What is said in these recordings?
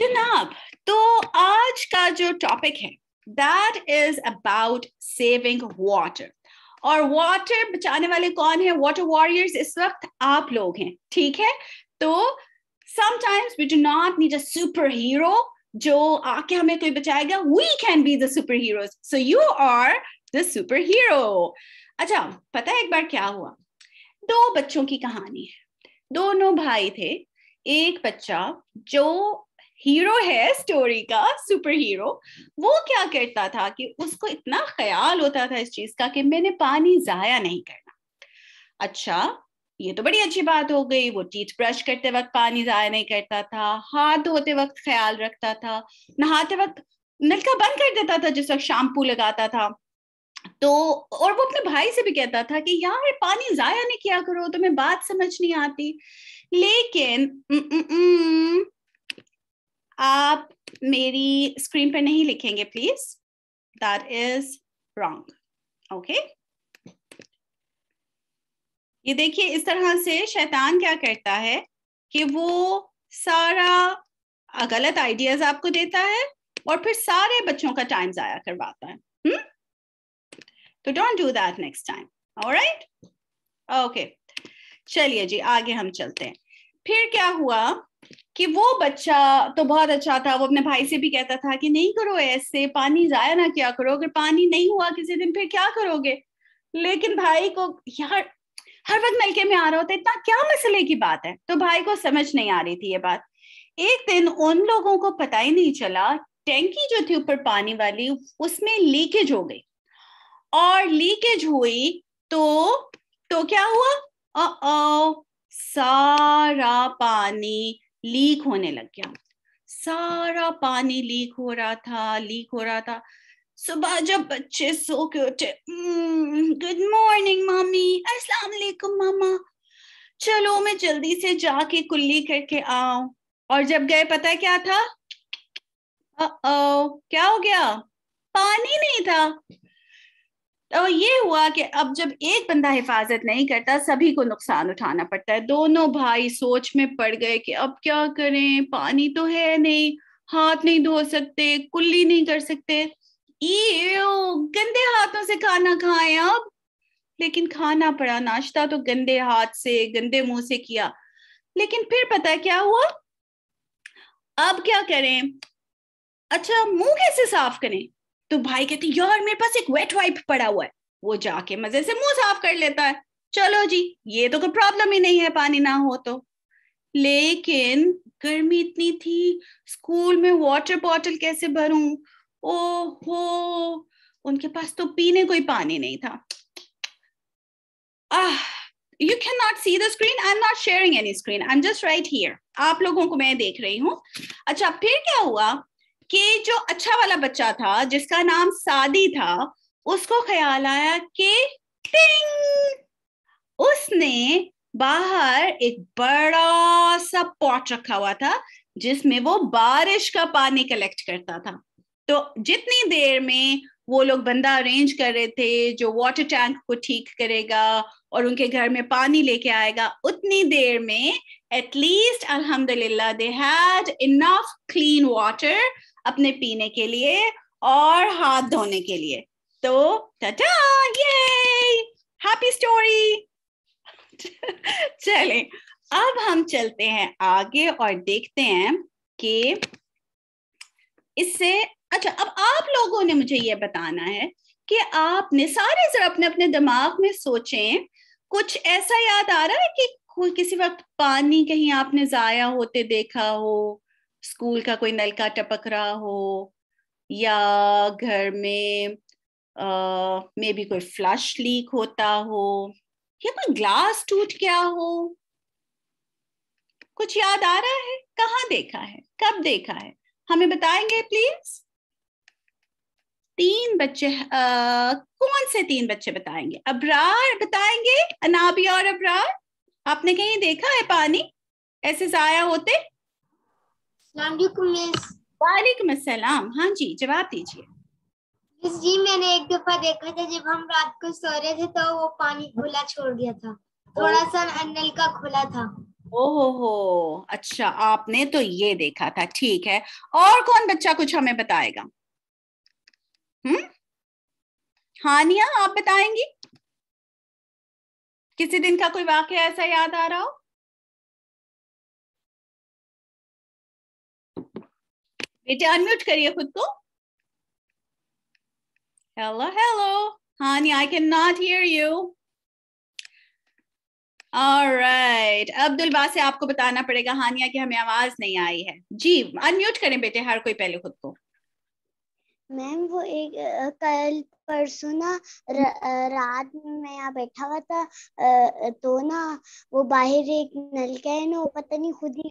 जनाब तो आज का जो टॉपिक है that is about saving water और वाटर बचाने वाले कौन है वाटर वॉरियर्स इस वक्त आप लोग हैं ठीक है तो sometimes we do not need a super hero जो आके हमें कोई बचाएगा we can be the super hero so you are the super hero अच्छा पता है एक बार क्या हुआ दो बच्चों की कहानी है दोनों भाई थे एक बच्चा जो हीरो है स्टोरी का सुपर हीरो वो क्या करता था कि उसको इतना ख्याल होता था इस चीज का कि मैंने पानी जाया नहीं करना अच्छा ये तो बड़ी अच्छी बात हो गई वो टीथ ब्रश करते वक्त पानी जाया नहीं करता था हाथ धोते वक्त ख्याल रखता था नहाते वक्त नलका बंद कर देता था जिस वक्त शैम्पू लगाता था तो और वो अपने भाई से भी कहता था कि यार पानी जाया नहीं किया करो तुम्हें बात समझ नहीं आती लेकिन न, न, न, आप मेरी स्क्रीन पर नहीं लिखेंगे please that is wrong okay ये देखिए इस तरह से शैतान क्या करता है कि वो सारा गलत आइडियाज आपको देता है और फिर सारे बच्चों का टाइम जाया करवाता है हम्म? तो don't do that next time alright okay चलिए जी आगे हम चलते हैं फिर क्या हुआ कि वो बच्चा तो बहुत अच्छा था वो अपने भाई से भी कहता था कि नहीं करो ऐसे पानी जाया ना क्या करो अगर पानी नहीं हुआ किसी दिन फिर क्या करोगे लेकिन भाई को यार हर वक्त नलके में आ रहा होता इतना क्या मसले की बात है तो भाई को समझ नहीं आ रही थी ये बात एक दिन उन लोगों को पता ही नहीं चला टैंकी जो थी ऊपर पानी वाली उसमें लीकेज हो गई और लीकेज हुई तो तो क्या हुआ ओ सारा पानी लीक होने लग गया सारा पानी लीक हो रहा था लीक हो रहा था सुबह जब बच्चे सो के उठे गुड मॉर्निंग मामी अस्सलाम वालेकुम मामा चलो मैं जल्दी से जाके कुल्ली करके आऊ और जब गए पता है क्या था ओ क्या हो गया पानी नहीं था तो ये हुआ कि अब जब एक बंदा हिफाजत नहीं करता सभी को नुकसान उठाना पड़ता है दोनों भाई सोच में पड़ गए कि अब क्या करें पानी तो है नहीं हाथ नहीं धो सकते कुल्ली नहीं कर सकते गंदे हाथों से खाना खाए अब लेकिन खाना पड़ा नाश्ता तो गंदे हाथ से गंदे मुंह से किया लेकिन फिर पता क्या हुआ अब क्या करें अच्छा मुंह कैसे साफ करें तो भाई कहते यार मेरे पास एक वेट वाइप पड़ा हुआ है वो जाके मजे से मुंह साफ कर लेता है चलो जी ये तो कोई प्रॉब्लम ही नहीं है पानी ना हो तो लेकिन गर्मी इतनी थी स्कूल में वाटर बॉटल कैसे भरूं ओ हो उनके पास तो पीने कोई पानी नहीं था ah you can not see the screen I am not sharing any screen I am just right here आप लोगों को मैं देख रही हूँ अच्छा फिर क्या हुआ कि जो अच्छा वाला बच्चा था जिसका नाम सादी था उसको ख्याल आया कि टिंग उसने बाहर एक बड़ा सा पॉट रखा हुआ था जिसमें वो बारिश का पानी कलेक्ट करता था तो जितनी देर में वो लोग बंदा अरेंज कर रहे थे जो वाटर टैंक को ठीक करेगा और उनके घर में पानी लेके आएगा उतनी देर में एटलीस्ट अलहमदुल्ला they had enough clean water अपने पीने के लिए और हाथ धोने के लिए तो टाटा ये हैप्पी स्टोरी चले अब हम चलते हैं आगे और देखते हैं कि इससे अच्छा अब आप लोगों ने मुझे ये बताना है कि आपने सारे जरा अपने अपने दिमाग में सोचें कुछ ऐसा याद आ रहा है कि कोई किसी वक्त पानी कहीं आपने जाया होते देखा हो स्कूल का कोई नलका टपक रहा हो या घर में मे भी कोई फ्लश लीक होता हो या कोई ग्लास टूट गया हो कुछ याद आ रहा है कहाँ देखा है कब देखा है हमें बताएंगे प्लीज तीन बच्चे आ, कौन से तीन बच्चे बताएंगे अबरार बताएंगे अनाबिया और अबरार आपने कहीं देखा है पानी ऐसे जाया होते वालेकुम अस्सलाम हाँ जी जवाब दीजिए जी मैंने एक दफा देखा था जब हम रात को सो रहे थे तो वो पानी खुला छोड़ गया था थोड़ा सा नल का खुला था ओहो हो अच्छा आपने तो ये देखा था ठीक है और कौन बच्चा कुछ हमें बताएगा हम्म हानिया आप बताएंगी किसी दिन का कोई वाक्य ऐसा याद आ रहा हो बेटे अनम्यूट करिए खुद को hello hello Hani I can not hear you right Abdul से आपको बताना पड़ेगा हानिया की हमें आवाज नहीं आई है जी अनम्यूट करें बेटे हर कोई पहले खुद को मैम वो एक कल परसों ना रात में यहाँ बैठा हुआ था तो ना वो बाहर एक नलका है ना वो पता नहीं खुद ही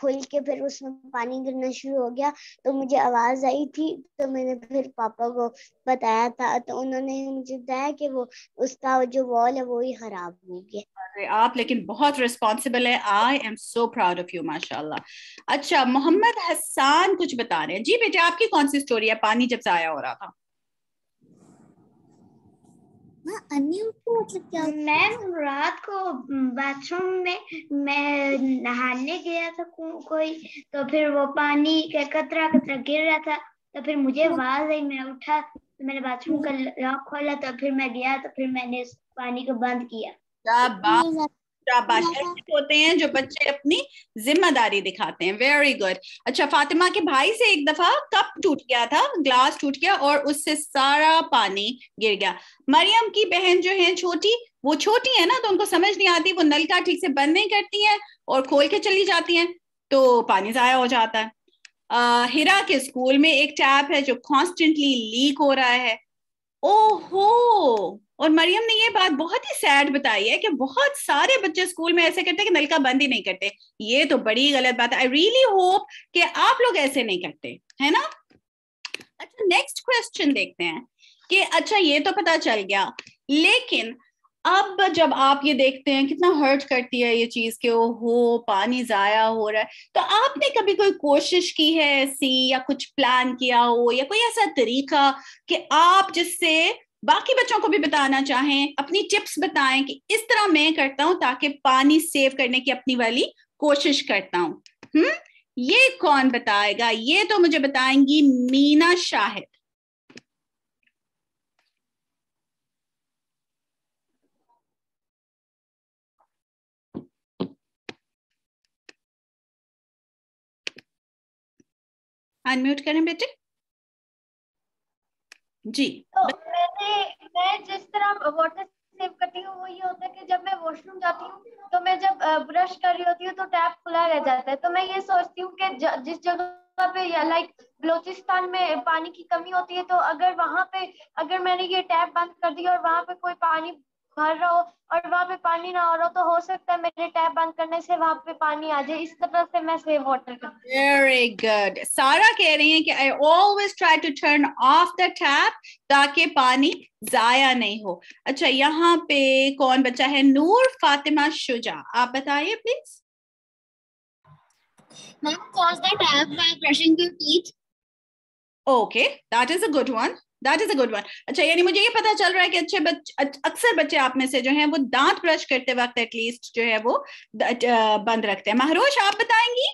खोल के फिर उसमें पानी गिरना शुरू हो गया तो मुझे आवाज आई थी तो मैंने फिर पापा को बताया था तो उन्होंने मुझे बताया कि वो उसका जो वॉल है वो ही खराब हो गया आप लेकिन बहुत रिस्पॉन्सिबल है I am so proud of you माशाल्लाह अच्छा मोहम्मद हसान कुछ बता रहे हैं जी बेटे आपकी कौन सी स्टोरी है पानी जब से आया हो रहा था इतना हाँ, अनयूठो मतलब क्या मैम रात को बाथरूम में मैं नहाने गया था को, कोई तो फिर वो पानी का कतरा कतरा गिर रहा था तो फिर मुझे हाँ। आवाज आई मैं उठा तो मैंने बाथरूम का हाँ। लॉक खोला तो फिर मैं गया तो फिर मैंने पानी को बंद किया शाबाश ऐसे होते हैं जो बच्चे अपनी जिम्मेदारी दिखाते हैं वेरी गुड अच्छा फातिमा के भाई से एक दफा कप टूट गया था ग्लास टूट गया और उससे सारा पानी गिर गया मरियम की बहन जो है छोटी वो छोटी है ना तो उनको समझ नहीं आती वो नलका ठीक से बंद नहीं करती है और खोल के चली जाती है तो पानी जाया हो जाता है अः हिरा के स्कूल में एक टैप है जो कॉन्स्टेंटली लीक हो रहा है ओहो और मरियम ने ये बात बहुत ही सैड बताई है कि बहुत सारे बच्चे स्कूल में ऐसे करते हैं कि नलका बंद ही नहीं करते ये तो बड़ी गलत बात है आई रियली होप कि आप लोग ऐसे नहीं करते है ना अच्छा नेक्स्ट क्वेश्चन देखते हैं कि अच्छा ये तो पता चल गया लेकिन अब जब आप ये देखते हैं कितना हर्ट करती है ये चीज के हो पानी जाया हो रहा है तो आपने कभी कोई कोशिश की है ऐसी या कुछ प्लान किया हो या कोई ऐसा तरीका कि आप जिससे बाकी बच्चों को भी बताना चाहें अपनी टिप्स बताएं कि इस तरह मैं करता हूं ताकि पानी सेव करने की अपनी वाली कोशिश करता हूं हम्म ये कौन बताएगा ये तो मुझे बताएंगी मीना शाहिद अनम्यूट करें बेटे जी तो मैंने मैं जिस तरह वाटर सेव करती हूँ वो ये होता है कि जब मैं वॉशरूम जाती हूँ तो मैं जब ब्रश कर रही होती हूँ तो टैप खुला रह जाता है तो मैं ये सोचती हूँ कि जिस जगह पे लाइक बलोचिस्तान में पानी की कमी होती है तो अगर वहाँ पे अगर मैंने ये टैप बंद कर दिया और वहाँ पे कोई पानी भर रहा हो और वहाँ पे पानी ना आ रहा हो तो हो सकता है मेरे टैप बंद करने से वहाँ पे पानी आ जाए इस तरह से मैं सेव वाटर करती वेरी गुड सारा कह रही है कि I always try to turn off the tap ताकि पानी जाया नहीं हो अच्छा यहाँ पे कौन बचा है नूर फातिमा शुजा आप बताइए please ma'am cause the tap by brushing your teeth Okay, that is a good one. That is a good one अच्छा यानी मुझे ये पता चल रहा है कि अच्छे बच्चे अक्सर बच्चे आप में से जो हैं वो दांत ब्रश करते वक्त एटलीस्ट जो है वो बंद रखते हैं महरोश आप बताएंगी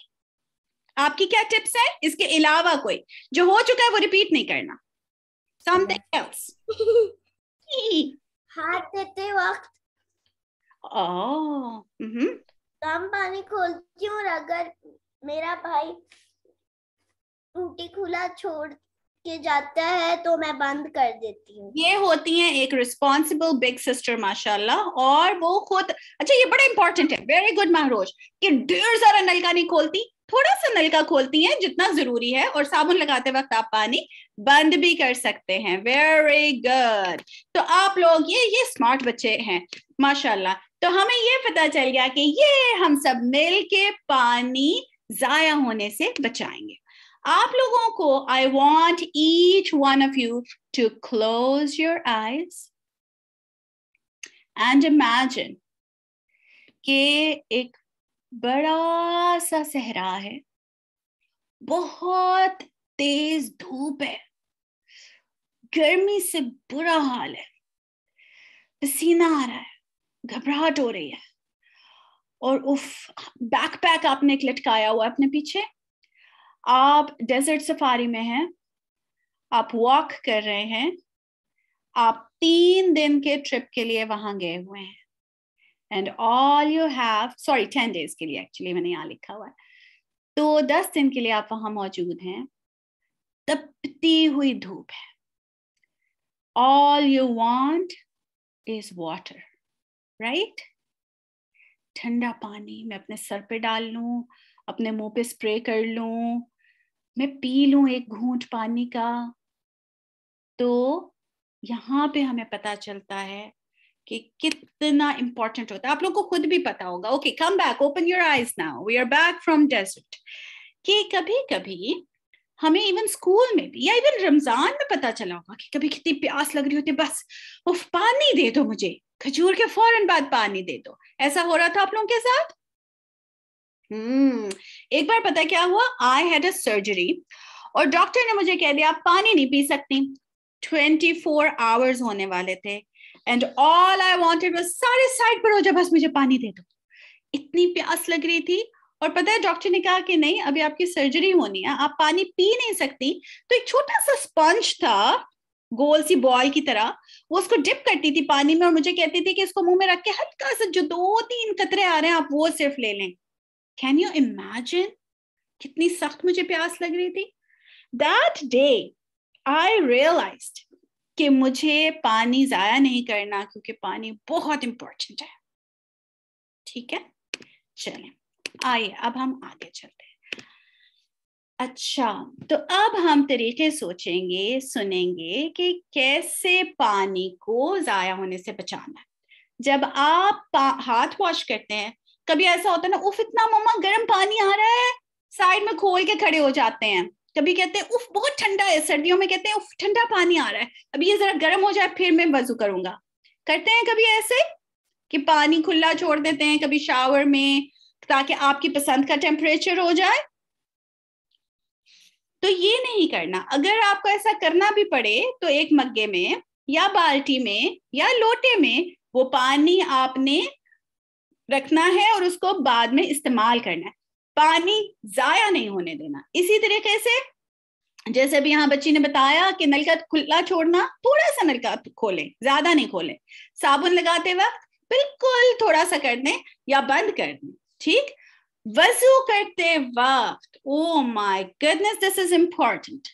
आपकी क्या टिप्स है इसके अलावा कोई जो हो चुका है वो रिपीट नहीं करना समथिंग एल्स हाँ। हाथ देते वक्त oh, mm-hmm. कम पानी खोलती हूँ अगर मेरा भाई टूटी खुला छोड़ के जाता है तो मैं बंद कर देती हूँ ये होती है एक रिस्पॉन्सिबल बिग सिस्टर माशाल्लाह और वो खुद अच्छा ये बड़ा इंपॉर्टेंट है वेरी गुड महरोज कि ढेर सारा नलका नहीं खोलती थोड़ा सा नलका खोलती है जितना जरूरी है और साबुन लगाते वक्त आप पानी बंद भी कर सकते हैं वेरी गुड तो आप लोग ये ये स्मार्ट बच्चे हैं माशाल्लाह तो हमें ये पता चल गया कि ये हम सब मिल के पानी जाया होने से बचाएंगे आप लोगों को I want each one of you to close your eyes and imagine के एक बड़ा सा सहरा है बहुत तेज धूप है गर्मी से बुरा हाल है पसीना आ रहा है घबराहट हो रही है और उफ बैकपैक आपने एक लटकाया हुआ है अपने पीछे आप डेजर्ट सफारी में हैं आप वॉक कर रहे हैं आप तीन दिन के ट्रिप के लिए वहां गए हुए हैं and all you have sorry ten days के लिए एक्चुअली मैंने यहाँ लिखा हुआ है तो दस दिन के लिए आप वहां मौजूद हैं तपती हुई धूप है all you want is water right ठंडा पानी मैं अपने सर पे डाल लू अपने मुंह पे स्प्रे कर लू मैं पी लूं एक घूंट पानी का तो यहाँ पे हमें पता चलता है कि कितना इंपॉर्टेंट होता है आप लोग को खुद भी पता होगा okay come back open your eyes now we are back from desert कि कभी कभी हमें इवन स्कूल में भी या इवन रमजान में पता चला होगा कि कभी कितनी प्यास लग रही होती बस उफ पानी दे दो मुझे खजूर के फौरन बाद पानी दे दो ऐसा हो रहा था आप लोगों के साथ हम्म एक बार पता क्या हुआ आई हैड अ सर्जरी और डॉक्टर ने मुझे कह दिया आप पानी नहीं पी सकती 24 आवर्स होने वाले थे and all I wanted was सारे साइड पर हो जाए बस मुझे पानी दे दो इतनी प्यास लग रही थी और पता है डॉक्टर ने कहा कि नहीं अभी आपकी सर्जरी होनी है आप पानी पी नहीं सकती तो एक छोटा सा स्पंज था गोल सी बॉल की तरह वो उसको डिप करती थी पानी में और मुझे कहती थी कि इसको मुंह में रख के हल्का सा जो दो तीन कतरे आ रहे हैं आप वो सिर्फ ले लें कैन यू इमेजिन कितनी सख्त मुझे प्यास लग रही थी दैट डे आई रियलाइज कि मुझे पानी जाया नहीं करना क्योंकि पानी बहुत इंपॉर्टेंट है ठीक है चले आइए अब हम आगे चलते हैं अच्छा तो अब हम तरीके सोचेंगे सुनेंगे कि कैसे पानी को जाया होने से बचाना है जब आप हाथ वॉश करते हैं कभी ऐसा होता है ना उफ इतना मम्मा गर्म पानी आ रहा है साइड में खोल के खड़े हो जाते हैं कभी कहते हैं उफ बहुत ठंडा है सर्दियों में कहते हैं उफ ठंडा पानी आ रहा है अभी ये जरा गर्म हो जाए फिर मैं वजू करूंगा करते हैं कभी ऐसे कि पानी खुला छोड़ देते हैं कभी शावर में ताकि आपकी पसंद का टेम्परेचर हो जाए तो ये नहीं करना अगर आपको ऐसा करना भी पड़े तो एक मग्गे में या बाल्टी में या लोटे में वो पानी आपने रखना है और उसको बाद में इस्तेमाल करना है पानी जाया नहीं होने देना इसी तरीके से जैसे अभी यहाँ बच्ची ने बताया कि नलका खुला छोड़ना थोड़ा सा नलका खोलें ज्यादा नहीं खोलें साबुन लगाते वक्त बिल्कुल थोड़ा सा कर दें या बंद कर दें ठीक वजू करते वक्त oh my goodness this is important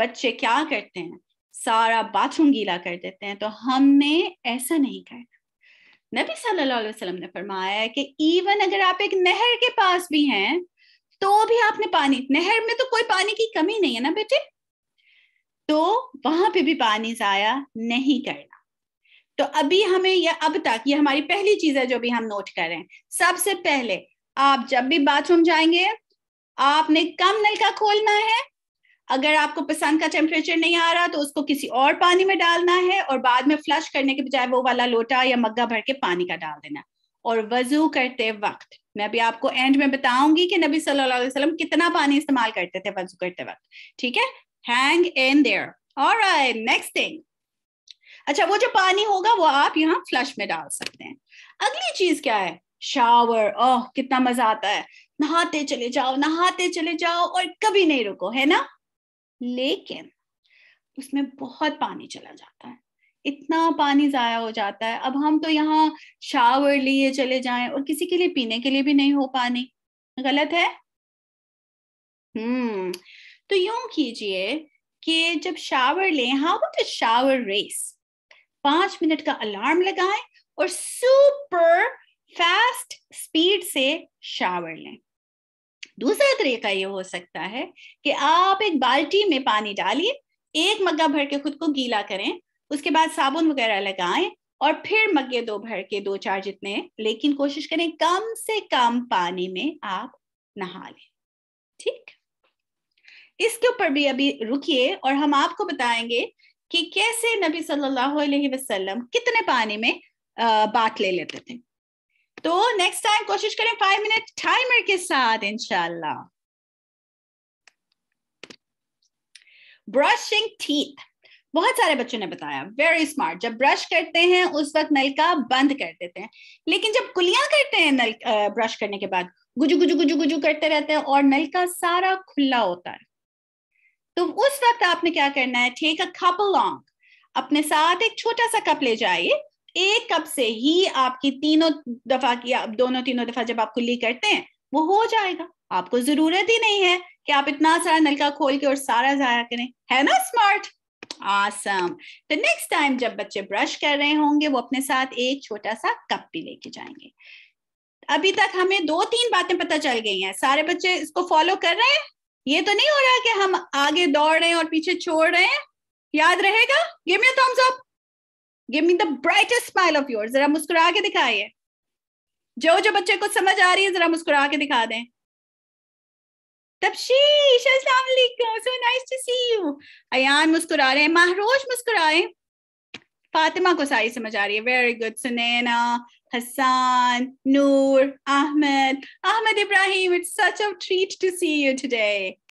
बच्चे क्या करते हैं सारा बाथरूम गीला कर देते हैं तो हमने ऐसा नहीं करना नबी सल्लल्लाहु अलैहि वसल्लम ने फरमाया कि इवन अगर आप एक नहर के पास भी हैं तो भी आपने पानी नहर में तो कोई पानी की कमी नहीं है ना बेटे तो वहां पे भी पानी जाया नहीं करना तो अभी हमें या अब तक ये हमारी पहली चीज है जो भी हम नोट कर रहे हैं सबसे पहले आप जब भी बाथरूम जाएंगे आपने कम नलका खोलना है अगर आपको पसंद का टेम्परेचर नहीं आ रहा तो उसको किसी और पानी में डालना है और बाद में फ्लश करने के बजाय वो वाला लोटा या मग्गा भर के पानी का डाल देना और वजू करते वक्त मैं अभी आपको एंड में बताऊंगी कि नबी सल्लल्लाहु अलैहि वसल्लम कितना पानी इस्तेमाल करते थे वजू करते वक्त ठीक है हैंग इन देयर और नेक्स्ट थिंग अच्छा वो जो पानी होगा वो आप यहाँ फ्लश में डाल सकते हैं अगली चीज क्या है शावर ओह कितना मजा आता है नहाते चले जाओ नहाते चले जाओ और कभी नहीं रुको है ना लेकिन उसमें बहुत पानी चला जाता है इतना पानी जाया हो जाता है अब हम तो यहाँ शावर लिए चले जाएं और किसी के लिए पीने के लिए भी नहीं हो पानी गलत है हम्म तो यूं कीजिए कि जब शावर लें हाउ वो तो शावर रेस पांच मिनट का अलार्म लगाएं और सुपर फास्ट स्पीड से शावर लें दूसरा तरीका ये हो सकता है कि आप एक बाल्टी में पानी डालिए एक मग्गा भर के खुद को गीला करें उसके बाद साबुन वगैरह लगाएं और फिर मग्गे दो भर के दो चार जितने लेकिन कोशिश करें कम से कम पानी में आप नहा लें ठीक इसके ऊपर भी अभी रुकिए और हम आपको बताएंगे कि कैसे नबी सल्लल्लाहु अलैहि वसल्लम कितने पानी में बात ले लेते थे तो नेक्स्ट टाइम कोशिश करें फाइव मिनट टाइमर के साथ इंशाल्लाह ब्रशिंग टीथ बहुत सारे बच्चों ने बताया वेरी स्मार्ट जब ब्रश करते हैं उस वक्त नलका बंद कर देते हैं लेकिन जब कुलियां करते हैं नल ब्रश करने के बाद गुजू गुजू गुजू गुजू करते रहते हैं और नलका सारा खुला होता है तो उस वक्त आपने क्या करना है ठीक अ कप लॉन्ग अपने साथ एक छोटा सा कप ले जाइए एक कप से ही आपकी तीनों दफा की आप दोनों तीनों दफा जब आप खुली करते हैं वो हो जाएगा आपको जरूरत ही नहीं है कि आप इतना सारा नलका खोल के और सारा जाया करें है ना स्मार्ट आसम तो नेक्स्ट टाइम जब बच्चे ब्रश कर रहे होंगे वो अपने साथ एक छोटा सा कप भी लेके जाएंगे अभी तक हमें दो तीन बातें पता चल गई हैं सारे बच्चे इसको फॉलो कर रहे हैं ये तो नहीं हो रहा कि हम आगे दौड़ रहे हैं और पीछे छोड़ रहे हैं याद रहेगा give me thumbs up give me the brightest smile of your जरा मुस्कुरा के दिखाइए जो जो बच्चे को समझ आ रही है जरा मुस्कुरा के दिखा दें तबशीश अस्सलाम वालेकुम so nice to see you Ayan मुस्कुरा रहे हैं महरोज मुस्कुराए फातिमा को सारी समझ आ रही है very good Sunaina Hasan Noor Ahmed Ahmed Ibrahim it's such a treat to see you today